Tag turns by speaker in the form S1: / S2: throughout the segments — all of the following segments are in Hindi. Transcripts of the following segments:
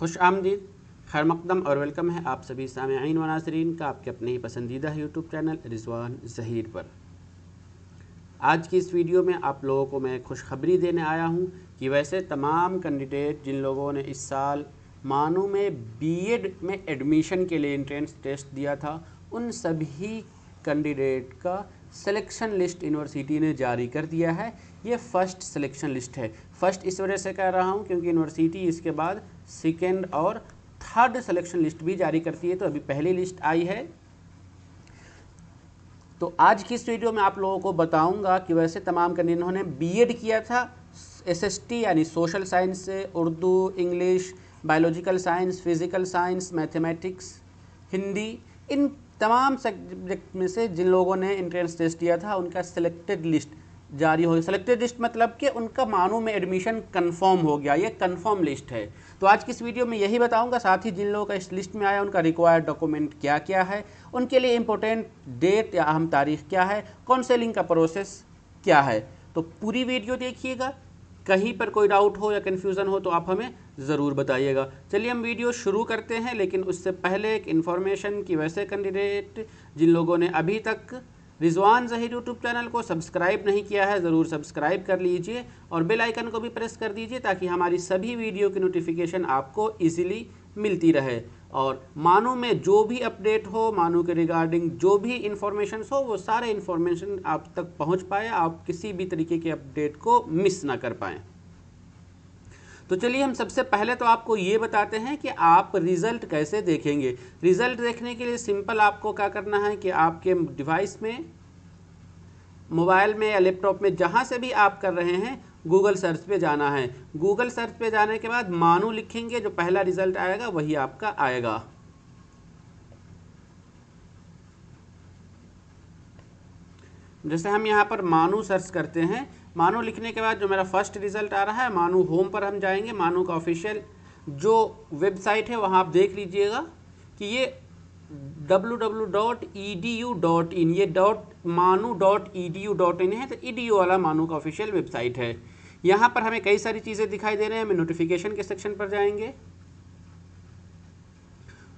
S1: खुश आमदीद खैर मकदम और वेलकम है आप सभी सामीन व का आपके अपने ही पसंदीदा यूट्यूब चैनल रिजवान जहीर पर आज की इस वीडियो में आप लोगों को मैं खुशखबरी देने आया हूं कि वैसे तमाम कैंडिडेट जिन लोगों ने इस साल मानू में बीएड में एडमिशन के लिए इंट्रेंस टेस्ट दिया था उन सभी कैंडिडेट का सिलेक्शन लिस्ट यूनिवर्सिटी ने जारी कर दिया है ये फर्स्ट सिलेक्शन लिस्ट है फर्स्ट इस वजह से कह रहा हूँ क्योंकि यूनिवर्सिटी इसके बाद सेकेंड और थर्ड सिलेक्शन लिस्ट भी जारी करती है तो अभी पहली लिस्ट आई है तो आज की इस वीडियो में आप लोगों को बताऊंगा कि वैसे तमाम कैंडिडेट इन्होंने बीएड किया था एसएसटी यानी सोशल साइंस से Urdu English biological science physical science mathematics Hindi इन तमाम सब्जेक्ट में से जिन लोगों ने इंट्रेंस टेस्ट दिया था उनका सिलेक्टेड लिस्ट जारी हो गई सेलेक्टेड लिस्ट मतलब कि उनका मानू में एडमिशन कंफर्म हो गया ये कंफर्म लिस्ट है तो आज की इस वीडियो में यही बताऊंगा साथ ही जिन लोगों का इस लिस्ट में आया उनका रिक्वायर्ड डॉक्यूमेंट क्या क्या है उनके लिए इम्पोर्टेंट डेट या अहम तारीख क्या है काउंसलिंग का प्रोसेस क्या है तो पूरी वीडियो देखिएगा कहीं पर कोई डाउट हो या कन्फ्यूज़न हो तो आप हमें ज़रूर बताइएगा चलिए हम वीडियो शुरू करते हैं लेकिन उससे पहले एक इन्फॉर्मेशन कि वैसे कैंडिडेट जिन लोगों ने अभी तक रिजवान जहीर यूट्यूब चैनल को सब्सक्राइब नहीं किया है ज़रूर सब्सक्राइब कर लीजिए और बेल आइकन को भी प्रेस कर दीजिए ताकि हमारी सभी वीडियो की नोटिफिकेशन आपको ईजिली मिलती रहे और मानो में जो भी अपडेट हो मानो के रिगार्डिंग जो भी इन्फॉर्मेशन हो वो सारे इन्फॉर्मेशन आप तक पहुँच पाए आप किसी भी तरीके के अपडेट को मिस ना कर पाएँ तो चलिए हम सबसे पहले तो आपको ये बताते हैं कि आप रिज़ल्ट कैसे देखेंगे रिज़ल्ट देखने के लिए सिंपल आपको क्या करना है कि आपके डिवाइस में मोबाइल में या लैपटॉप में जहाँ से भी आप कर रहे हैं गूगल सर्च पे जाना है गूगल सर्च पे जाने के बाद मानू लिखेंगे जो पहला रिज़ल्ट आएगा वही आपका आएगा जैसे हम यहाँ पर मानू सर्च करते हैं मानो लिखने के बाद जो मेरा फर्स्ट रिजल्ट आ रहा है मानो होम पर हम जाएंगे मानो का ऑफिशियल जो वेबसाइट है वहाँ आप देख लीजिएगा कि ये www.edu.in W dot E D U dot in ये डॉट मानो dot E D U dot in है तो ई डी यू वाला मानो का ऑफिशियल वेबसाइट है यहाँ पर हमें कई सारी चीज़ें दिखाई दे रहे हैं हमें नोटिफिकेशन के सेक्शन पर जाएंगे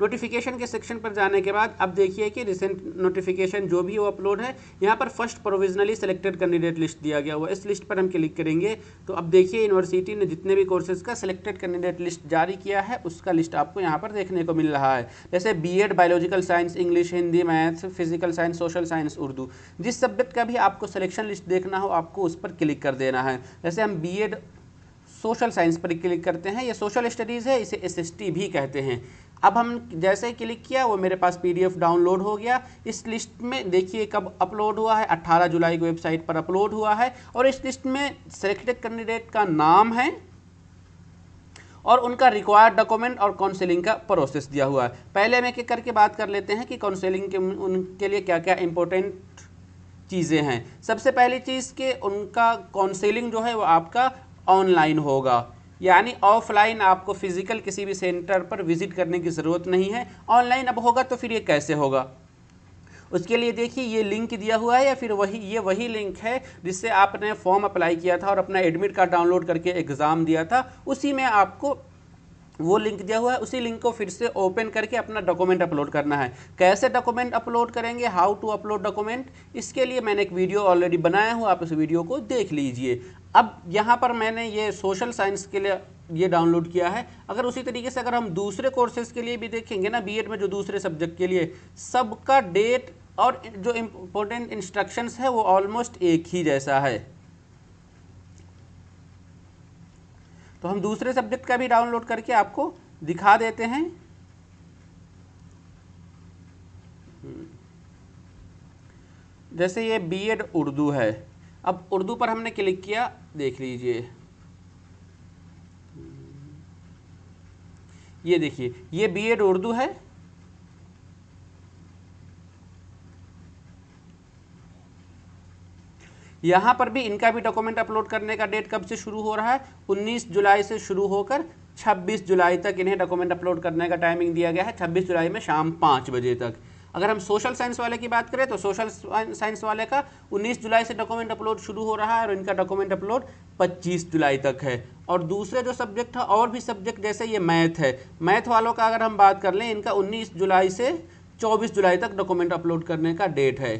S1: नोटिफिकेशन के सेक्शन पर जाने के बाद अब देखिए कि रिसेंट नोटिफिकेशन जो भी वो अपलोड है यहाँ पर first provisionally selected candidate list दिया गया हुआ इस लिस्ट पर हम क्लिक करेंगे तो अब देखिए यूनिवर्सिटी ने जितने भी कोर्सेज का सिलेक्टेड कैंडिडेट लिस्ट जारी किया है उसका लिस्ट आपको यहाँ पर देखने को मिल रहा है जैसे B Ed biological science English Hindi maths physical science social science Urdu जिस सब्जेक्ट का भी आपको सिलेक्शन लिस्ट देखना हो आपको उस पर क्लिक कर देना है जैसे हम बी एड सोशल साइंस पर क्लिक करते हैं ये सोशल स्टडीज़ है इसे एस भी कहते हैं अब हम जैसे ही क्लिक किया वो मेरे पास पीडीएफ डाउनलोड हो गया इस लिस्ट में देखिए कब अपलोड हुआ है 18 जुलाई की वेबसाइट पर अपलोड हुआ है और इस लिस्ट में सेलेक्टेड कैंडिडेट का नाम है और उनका रिक्वायर्ड डॉक्यूमेंट और काउंसिलिंग का प्रोसेस दिया हुआ है पहले हम एक एक करके बात कर लेते हैं कि काउंसिलिंग के उनके लिए क्या क्या इंपॉर्टेंट चीज़ें हैं सबसे पहली चीज़ कि उनका काउंसिलिंग जो है वो आपका ऑनलाइन होगा यानी ऑफलाइन आपको फिज़िकल किसी भी सेंटर पर विज़िट करने की ज़रूरत नहीं है ऑनलाइन अब होगा तो फिर ये कैसे होगा उसके लिए देखिए ये लिंक दिया हुआ है या फिर वही ये वही लिंक है जिससे आपने फॉर्म अप्लाई किया था और अपना एडमिट कार्ड डाउनलोड करके एग्ज़ाम दिया था उसी में आपको वो लिंक दिया हुआ है उसी लिंक को फिर से ओपन करके अपना डॉक्यूमेंट अपलोड करना है कैसे डॉक्यूमेंट अपलोड करेंगे हाउ टू अपलोड डॉक्यूमेंट इसके लिए मैंने एक वीडियो ऑलरेडी बनाया हुआ आप उस वीडियो को देख लीजिए अब यहाँ पर मैंने ये सोशल साइंस के लिए ये डाउनलोड किया है अगर उसी तरीके से अगर हम दूसरे कोर्सेज के लिए भी देखेंगे ना बीएड में जो दूसरे सब्जेक्ट के लिए सबका डेट और जो इम्पोर्टेंट इंस्ट्रक्शंस है वो ऑलमोस्ट एक ही जैसा है तो हम दूसरे सब्जेक्ट का भी डाउनलोड करके आपको दिखा देते हैं जैसे ये बीएड उर्दू है अब उर्दू पर हमने क्लिक किया देख लीजिए ये देखिए ये बीएड उर्दू है यहां पर भी इनका भी डॉक्यूमेंट अपलोड करने का डेट कब से शुरू हो रहा है 19 जुलाई से शुरू होकर 26 जुलाई तक इन्हें डॉक्यूमेंट अपलोड करने का टाइमिंग दिया गया है 26 जुलाई में शाम पांच बजे तक अगर हम सोशल साइंस वाले की बात करें तो सोशल साइंस वाले का 19 जुलाई से डॉक्यूमेंट अपलोड शुरू हो रहा है और इनका डॉक्यूमेंट अपलोड 25 जुलाई तक है और दूसरे जो सब्जेक्ट है और भी सब्जेक्ट जैसे ये मैथ है मैथ वालों का अगर हम बात कर लें इनका उन्नीस जुलाई से चौबीस जुलाई तक डॉक्यूमेंट अपलोड करने का डेट है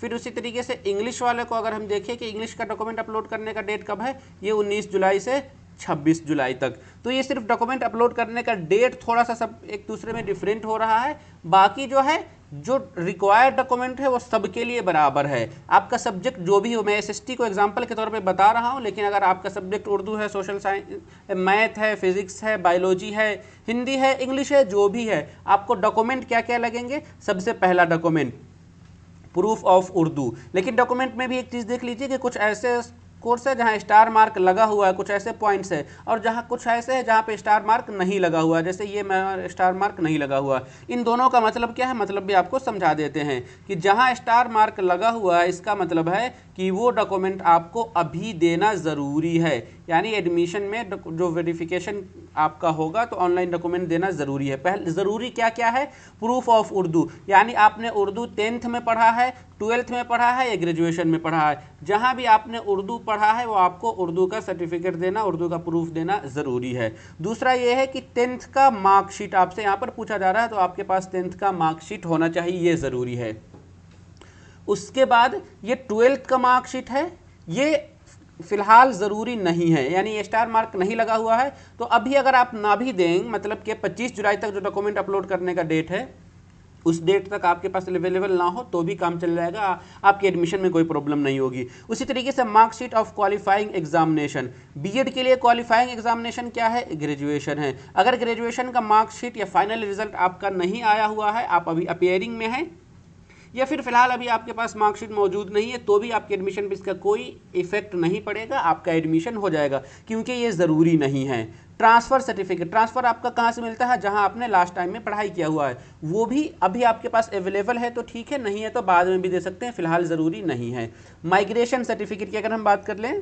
S1: फिर उसी तरीके से इंग्लिश वाले को अगर हम देखें कि इंग्लिश का डॉक्यूमेंट अपलोड करने का डेट कब है ये 19 जुलाई से 26 जुलाई तक तो ये सिर्फ डॉक्यूमेंट अपलोड करने का डेट थोड़ा सा सब एक दूसरे में डिफरेंट हो रहा है बाकी जो है जो रिक्वायर्ड डॉक्यूमेंट है वो सबके लिए बराबर है आपका सब्जेक्ट जो भी हो मैं एस को एग्जांपल के तौर पे बता रहा हूँ लेकिन अगर आपका सब्जेक्ट उर्दू है सोशल साइंस मैथ है फिजिक्स है बायोलॉजी है हिंदी है इंग्लिश है जो भी है आपको डॉक्यूमेंट क्या क्या लगेंगे सबसे पहला डॉक्यूमेंट प्रूफ ऑफ उर्दू लेकिन डॉक्यूमेंट में भी एक चीज़ देख लीजिए कि कुछ ऐसे कोर्स है जहाँ स्टार मार्क लगा हुआ है कुछ ऐसे पॉइंट्स है और जहाँ कुछ ऐसे है जहाँ पे स्टार मार्क नहीं लगा हुआ जैसे ये स्टार मार्क नहीं लगा हुआ इन दोनों का मतलब क्या है मतलब भी आपको समझा देते हैं कि जहाँ स्टार मार्क लगा हुआ है इसका मतलब है कि वो डॉक्यूमेंट आपको अभी देना ज़रूरी है यानी एडमिशन में जो वेरिफिकेशन आपका होगा तो ऑनलाइन डॉक्यूमेंट देना ज़रूरी है पहले ज़रूरी क्या क्या है प्रूफ ऑफ उर्दू यानी आपने उर्दू टेंथ में पढ़ा है ट्वेल्थ में पढ़ा है या ग्रेजुएशन में पढ़ा है जहाँ भी आपने उर्दू पढ़ा है वो आपको उर्दू का सर्टिफिकेट देना उर्दू का प्रूफ देना ज़रूरी है दूसरा ये है कि टेंथ का मार्कशीट आपसे यहाँ पर पूछा जा रहा है तो आपके पास टेंथ का मार्कशीट होना चाहिए ये ज़रूरी है उसके बाद ये ट्वेल्थ का मार्कशीट है ये फ़िलहाल ज़रूरी नहीं है यानी ये स्टार मार्क नहीं लगा हुआ है तो अभी अगर आप ना भी दें मतलब कि 25 जुलाई तक जो डॉक्यूमेंट अपलोड करने का डेट है उस डेट तक आपके पास अवेलेबल ना हो तो भी काम चल जाएगा आपके एडमिशन में कोई प्रॉब्लम नहीं होगी उसी तरीके से marksheet of qualifying examination B Ed के लिए क्वालिफाइंग एग्जामिनेशन क्या है ग्रेजुएशन है अगर ग्रेजुएशन का मार्कशीट या फाइनल रिजल्ट आपका नहीं आया हुआ है आप अभी अपेयरिंग में हैं या फिर फिलहाल अभी आपके पास मार्कशीट मौजूद नहीं है तो भी आपके एडमिशन पर इसका कोई इफेक्ट नहीं पड़ेगा आपका एडमिशन हो जाएगा क्योंकि ये ज़रूरी नहीं है ट्रांसफ़र सर्टिफिकेट ट्रांसफ़र आपका कहाँ से मिलता है जहाँ आपने लास्ट टाइम में पढ़ाई किया हुआ है वो भी अभी आपके पास अवेलेबल है तो ठीक है नहीं है तो बाद में भी दे सकते हैं फिलहाल ज़रूरी नहीं है माइग्रेशन सर्टिफिकेट की अगर हम बात कर लें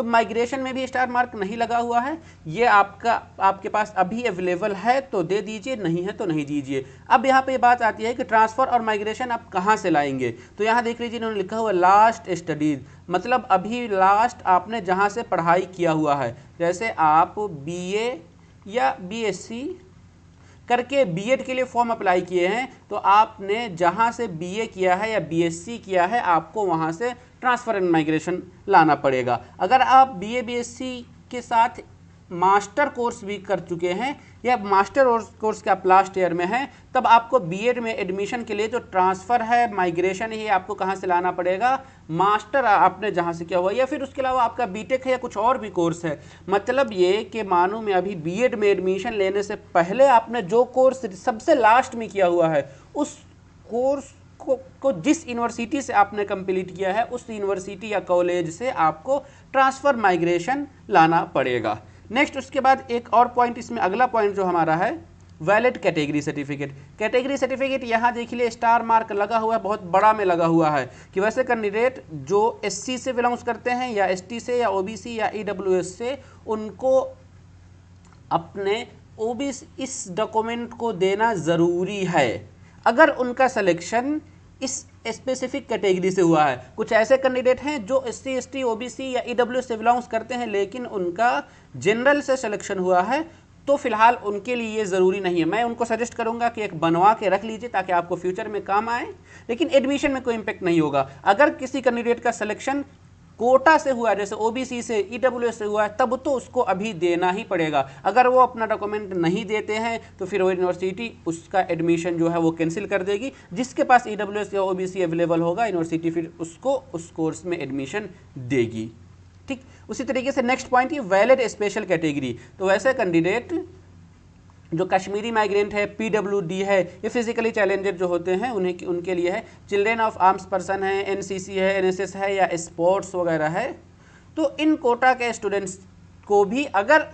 S1: तो माइग्रेशन में भी स्टार मार्क नहीं लगा हुआ है ये आपका आपके पास अभी अवेलेबल है तो दे दीजिए नहीं है तो नहीं दीजिए अब यहाँ पे बात आती है कि ट्रांसफ़र और माइग्रेशन आप कहाँ से लाएंगे तो यहाँ देख लीजिए इन्होंने लिखा हुआ लास्ट स्टडीज मतलब अभी लास्ट आपने जहाँ से पढ़ाई किया हुआ है जैसे आप बी या बी करके बीएड के लिए फॉर्म अप्लाई किए हैं तो आपने जहाँ से बीए किया है या बीएससी किया है आपको वहाँ से ट्रांसफ़र एंड माइग्रेशन लाना पड़ेगा अगर आप बीए बीएससी के साथ मास्टर कोर्स भी कर चुके हैं या मास्टर कोर्स के आप लास्ट ईयर में हैं तब आपको बीएड में एडमिशन के लिए जो ट्रांसफ़र है माइग्रेशन ही आपको कहाँ से लाना पड़ेगा मास्टर आपने जहाँ से किया हुआ या फिर उसके अलावा आपका बीटेक है या कुछ और भी कोर्स है मतलब ये कि मानो मैं अभी बीएड में एडमिशन लेने से पहले आपने जो कोर्स सबसे लास्ट में किया हुआ है उस कोर्स को, को जिस यूनिवर्सिटी से आपने कंप्लीट किया है उस यूनिवर्सिटी या कॉलेज से आपको ट्रांसफ़र माइग्रेशन लाना पड़ेगा नेक्स्ट उसके बाद एक और पॉइंट इसमें अगला पॉइंट जो हमारा है valid category certificate category certificate यहाँ देख लीजिए स्टार मार्क लगा हुआ है बहुत बड़ा में लगा हुआ है कि वैसे कैंडिडेट जो एससी से बिलोंग्स करते हैं या एसटी से या ओबीसी या ईडब्ल्यूएस से उनको अपने ओबीसी इस डॉक्यूमेंट को देना ज़रूरी है अगर उनका सलेक्शन इस स्पेसिफिक कैटेगरी से हुआ है कुछ ऐसे कैंडिडेट हैं जो S C S T O B C या ई e डब्ल्यू से बिलोंग्स करते हैं लेकिन उनका जनरल से सिलेक्शन हुआ है तो फिलहाल उनके लिए ये ज़रूरी नहीं है मैं उनको सजेस्ट करूंगा कि एक बनवा के रख लीजिए ताकि आपको फ्यूचर में काम आए लेकिन एडमिशन में कोई इम्पेक्ट नहीं होगा अगर किसी कैंडिडेट का सिलेक्शन कोटा से हुआ जैसे ओबीसी से ईडब्ल्यूएस e से हुआ तब तो उसको अभी देना ही पड़ेगा अगर वो अपना डॉक्यूमेंट नहीं देते हैं तो फिर वो यूनिवर्सिटी उसका एडमिशन जो है वो कैंसिल कर देगी जिसके पास ईडब्ल्यू e या ओबीसी अवेलेबल होगा यूनिवर्सिटी फिर उसको उस कोर्स में एडमिशन देगी ठीक उसी तरीके से नेक्स्ट पॉइंट ये वैलिड स्पेशल कैटेगरी तो वैसे कैंडिडेट जो कश्मीरी माइग्रेंट है पीडब्ल्यूडी है ये फिजिकली चैलेंजेड जो होते हैं उन्हें उनके लिए है चिल्ड्रेन ऑफ आर्म्स पर्सन है एनसीसी है एनएसएस है या स्पोर्ट्स वगैरह है तो इन कोटा के स्टूडेंट्स को भी अगर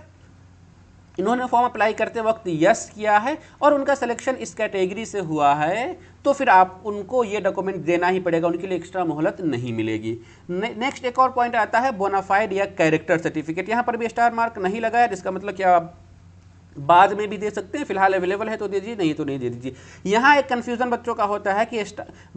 S1: इन्होंने फॉर्म अप्लाई करते वक्त यस किया है और उनका सिलेक्शन इस कैटेगरी से हुआ है तो फिर आप उनको ये डॉक्यूमेंट देना ही पड़ेगा उनके लिए एक्स्ट्रा मोहलत नहीं मिलेगी ने, नेक्स्ट एक और पॉइंट आता है बोनाफाइड या कैरेक्टर सर्टिफिकेट यहाँ पर भी स्टार मार्क नहीं लगाया जिसका मतलब कि आप बाद में भी दे सकते हैं फिलहाल अवेलेबल है तो दे दीजिए नहीं तो नहीं दे दीजिए यहाँ एक कन्फ्यूज़न बच्चों का होता है कि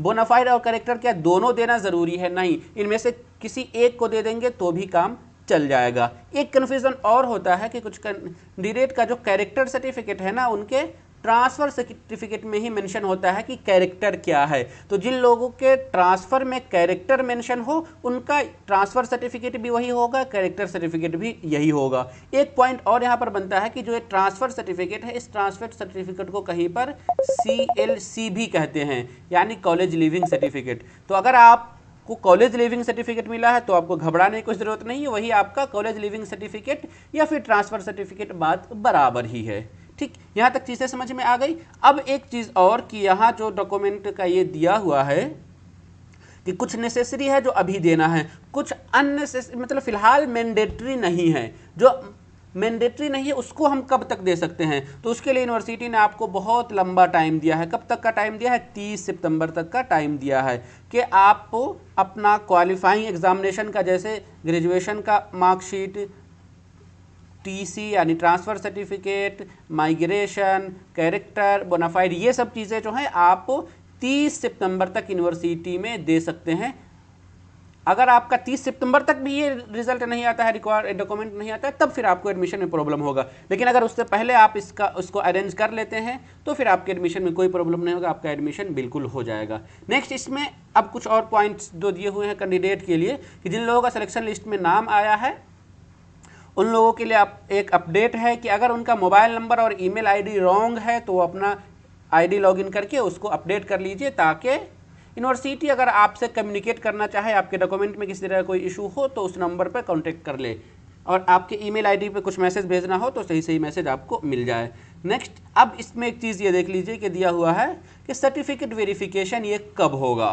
S1: बोनाफाइड और करेक्टर क्या दोनों देना ज़रूरी है नहीं इनमें से किसी एक को दे देंगे तो भी काम चल जाएगा एक कन्फ्यूज़न और होता है कि कुछ कैंडिडेट का जो कैरेक्टर सर्टिफिकेट है ना उनके ट्रांसफ़र सर्टिफिकेट में ही मेंशन होता है कि कैरेक्टर क्या है तो जिन लोगों के ट्रांसफ़र में कैरेक्टर मेंशन हो उनका ट्रांसफ़र सर्टिफिकेट भी वही होगा कैरेक्टर सर्टिफिकेट भी यही होगा एक पॉइंट और यहाँ पर बनता है कि जो ये ट्रांसफ़र सर्टिफिकेट है इस ट्रांसफ़र सर्टिफिकेट को कहीं पर सी भी कहते हैं यानी कॉलेज लिविंग सर्टिफिकेट तो अगर आप को कॉलेज लिविंग सर्टिफिकेट मिला है तो आपको घबराने की कोई ज़रूरत नहीं है वही आपका कॉलेज लिविंग सर्टिफिकेट या फिर ट्रांसफ़र सर्टिफिकेट बात बराबर ही है ठीक यहाँ तक चीज़ें समझ में आ गई अब एक चीज़ और कि यहाँ जो डॉक्यूमेंट का ये दिया हुआ है कि कुछ नेसेसरी है जो अभी देना है कुछ अननेसेसरी मतलब फ़िलहाल मैंडेटरी नहीं है जो मैंडेटरी नहीं है उसको हम कब तक दे सकते हैं तो उसके लिए यूनिवर्सिटी ने आपको बहुत लंबा टाइम दिया है कब तक का टाइम दिया है तीस सितंबर तक का टाइम दिया है कि आपको अपना क्वालिफाइंग एग्जामिनेशन का जैसे ग्रेजुएशन का मार्कशीट टीसी यानी transfer certificate migration character bonafide ये सब चीज़ें जो हैं आप 30 सितंबर तक यूनिवर्सिटी में दे सकते हैं अगर आपका 30 सितंबर तक भी ये रिजल्ट नहीं आता है रिकॉर्ड डॉक्यूमेंट नहीं आता है तब फिर आपको एडमिशन में प्रॉब्लम होगा लेकिन अगर उससे पहले आप इसका उसको अरेंज कर लेते हैं तो फिर आपके एडमिशन में कोई प्रॉब्लम नहीं होगा आपका एडमिशन बिल्कुल हो जाएगा नेक्स्ट इसमें अब कुछ और पॉइंट्स जो दिए हुए हैं कैंडिडेट के लिए कि जिन लोगों का सिलेक्शन लिस्ट में नाम आया है उन लोगों के लिए आप एक अपडेट है कि अगर उनका मोबाइल नंबर और ईमेल आईडी रॉन्ग है तो वो अपना आईडी लॉगिन करके उसको अपडेट कर लीजिए ताकि यूनिवर्सिटी अगर आपसे कम्युनिकेट करना चाहे आपके डॉक्यूमेंट में किसी तरह कोई इशू हो तो उस नंबर पर कॉन्टेक्ट कर ले और आपके आई डी पर कुछ मैसेज भेजना हो तो सही सही मैसेज आपको मिल जाए नेक्स्ट अब इसमें एक चीज़ ये देख लीजिए कि दिया हुआ है कि सर्टिफिकेट वेरिफिकेशन ये कब होगा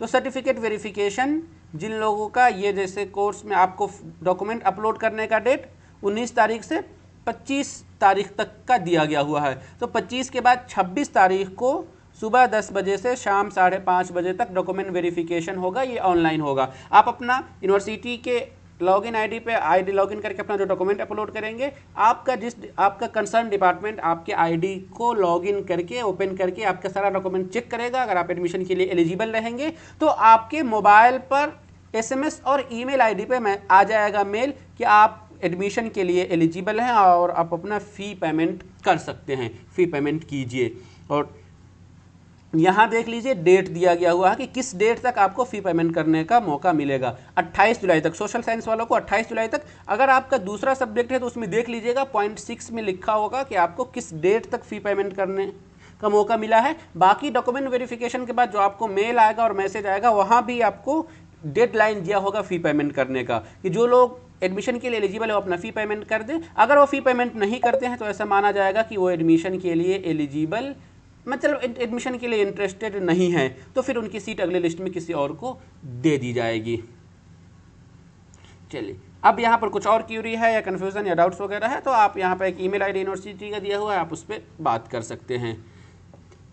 S1: तो सर्टिफिकेट वेरिफिकेशन जिन लोगों का ये जैसे कोर्स में आपको डॉक्यूमेंट अपलोड करने का डेट 19 तारीख से 25 तारीख तक का दिया गया हुआ है तो 25 के बाद 26 तारीख को सुबह 10 बजे से शाम साढ़े पाँच बजे तक डॉक्यूमेंट वेरिफिकेशन होगा ये ऑनलाइन होगा आप अपना यूनिवर्सिटी के लॉगिन आईडी पे आईडी लॉगिन करके अपना जो डॉक्यूमेंट अपलोड करेंगे आपका जिस आपका कंसर्न डिपार्टमेंट आपके आईडी को लॉगिन करके ओपन करके आपका सारा डॉक्यूमेंट चेक करेगा अगर आप एडमिशन के लिए एलिजिबल रहेंगे तो आपके मोबाइल पर एसएमएस और ईमेल आईडी पे मैं आ जाएगा मेल कि आप एडमिशन के लिए एलिजिबल हैं और आप अपना फ़ी पेमेंट कर सकते हैं फ़ी पेमेंट कीजिए और यहाँ देख लीजिए डेट दिया गया हुआ है कि किस डेट तक आपको फ़ी पेमेंट करने का मौका मिलेगा 28 जुलाई तक सोशल साइंस वालों को 28 जुलाई तक अगर आपका दूसरा सब्जेक्ट है तो उसमें देख लीजिएगा पॉइंट सिक्स में लिखा होगा कि आपको किस डेट तक फ़ी पेमेंट करने का मौका मिला है बाकी डॉक्यूमेंट वेरिफिकेशन के बाद जो आपको मेल आएगा और मैसेज आएगा वहाँ भी आपको डेडलाइन दिया होगा फ़ी पेमेंट करने का कि जो लोग एडमिशन के लिए एलिजिबल है वो अपना फ़ी पेमेंट कर दें अगर वो फ़ी पेमेंट नहीं करते हैं तो ऐसा माना जाएगा कि वो एडमिशन के लिए एलिजिबल मतलब एडमिशन के लिए इंटरेस्टेड नहीं है तो फिर उनकी सीट अगले लिस्ट में किसी और को दे दी जाएगी चलिए अब यहाँ पर कुछ और क्यूरी है या कन्फ्यूज़न या डाउट्स वगैरह है तो आप यहाँ पर एक ईमेल आईडी यूनिवर्सिटी का दिया हुआ है आप उस पर बात कर सकते हैं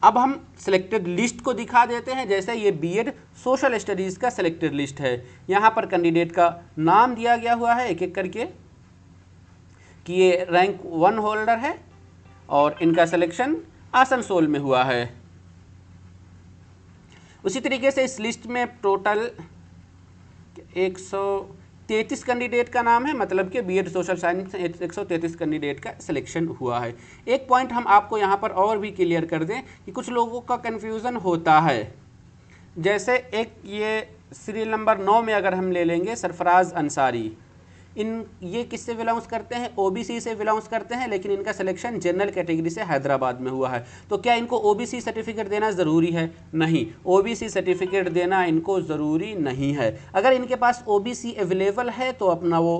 S1: अब हम सिलेक्टेड लिस्ट को दिखा देते हैं जैसे ये बीएड सोशल स्टडीज़ का सिलेक्टेड लिस्ट है यहाँ पर कैंडिडेट का नाम दिया गया हुआ है एक एक करके कि ये रैंक वन होल्डर है और इनका सिलेक्शन आसनसोल में हुआ है उसी तरीके से इस लिस्ट में टोटल एक सौ तैंतीस कैंडिडेट का नाम है मतलब कि बीएड सोशल साइंस एक सौ तैंतीस कैंडिडेट का सिलेक्शन हुआ है एक पॉइंट हम आपको यहाँ पर और भी क्लियर कर दें कि कुछ लोगों का कन्फ्यूज़न होता है जैसे एक ये सीरियल नंबर नौ में अगर हम ले लेंगे सरफराज अंसारी इन ये किससे बिलोंग्स करते हैं ओबीसी से बिलोंग्स करते हैं लेकिन इनका सिलेक्शन जनरल कैटेगरी से हैदराबाद में हुआ है तो क्या इनको ओबीसी सर्टिफिकेट देना ज़रूरी है नहीं ओबीसी सर्टिफिकेट देना इनको ज़रूरी नहीं है अगर इनके पास ओ अवेलेबल है तो अपना वो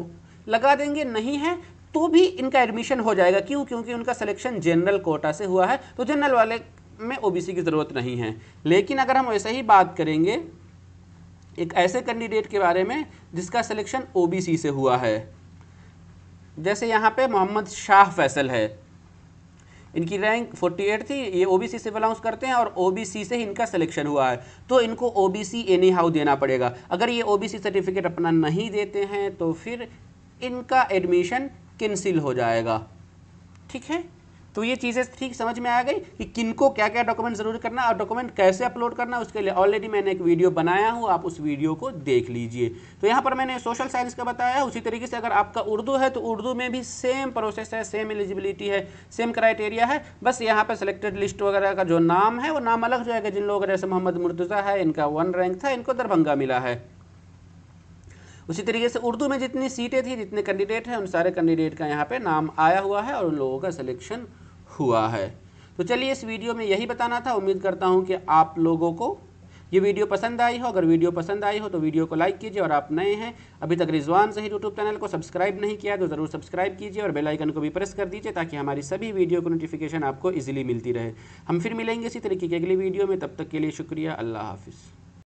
S1: लगा देंगे नहीं है तो भी इनका एडमिशन हो जाएगा क्यों क्योंकि उनका सिलेक्शन जनरल कोटा से हुआ है तो जनरल वाले में ओबीसी की ज़रूरत नहीं है लेकिन अगर हम ऐसे ही बात करेंगे एक ऐसे कैंडिडेट के बारे में जिसका सिलेक्शन ओबीसी से हुआ है जैसे यहाँ पे मोहम्मद शाह फैसल है इनकी रैंक 48 थी ये ओबीसी से बिलोंग करते हैं और ओबीसी से इनका सिलेक्शन हुआ है तो इनको ओबीसी एनी हाउ देना पड़ेगा अगर ये ओबीसी सर्टिफिकेट अपना नहीं देते हैं तो फिर इनका एडमिशन कैंसिल हो जाएगा ठीक है तो ये चीज़ें ठीक समझ में आ गई कि किनको क्या क्या डॉक्यूमेंट जरूर करना और डॉक्यूमेंट कैसे अपलोड करना उसके लिए ऑलरेडी मैंने एक वीडियो बनाया हूँ आप उस वीडियो को देख लीजिए तो यहाँ पर मैंने सोशल साइंस का बताया उसी तरीके से अगर आपका उर्दू है तो उर्दू में भी सेम प्रोसेस है सेम एलिजिबिलिटी है सेम क्राइटेरिया है बस यहाँ पर सेलेक्टेड लिस्ट वगैरह का जो नाम है वो नाम अलग जाएगा जिन लोगों का जैसे मोहम्मद मुर्तज़ा है इनका वन रैंक था इनको दरभंगा मिला है उसी तरीके से उर्दू में जितनी सीटें थी जितने कैंडिडेट हैं उन सारे कैंडिडेट का यहाँ पे नाम आया हुआ है और उन लोगों का सिलेक्शन हुआ है तो चलिए इस वीडियो में यही बताना था उम्मीद करता हूँ कि आप लोगों को ये वीडियो पसंद आई हो अगर वीडियो पसंद आई हो तो वीडियो को लाइक कीजिए और आप नए हैं अभी तक रिजवान सही यूट्यूब चैनल को सब्सक्राइब नहीं किया तो ज़रूर सब्सक्राइब कीजिए और बेल आइकन को भी प्रेस कर दीजिए ताकि हमारी सभी वीडियो को नोटिफिकेशन आपको इजीली मिलती रहे हम फिर मिलेंगे इसी तरीके की अगली वीडियो में तब तक के लिए शुक्रिया अल्लाह हाफिज़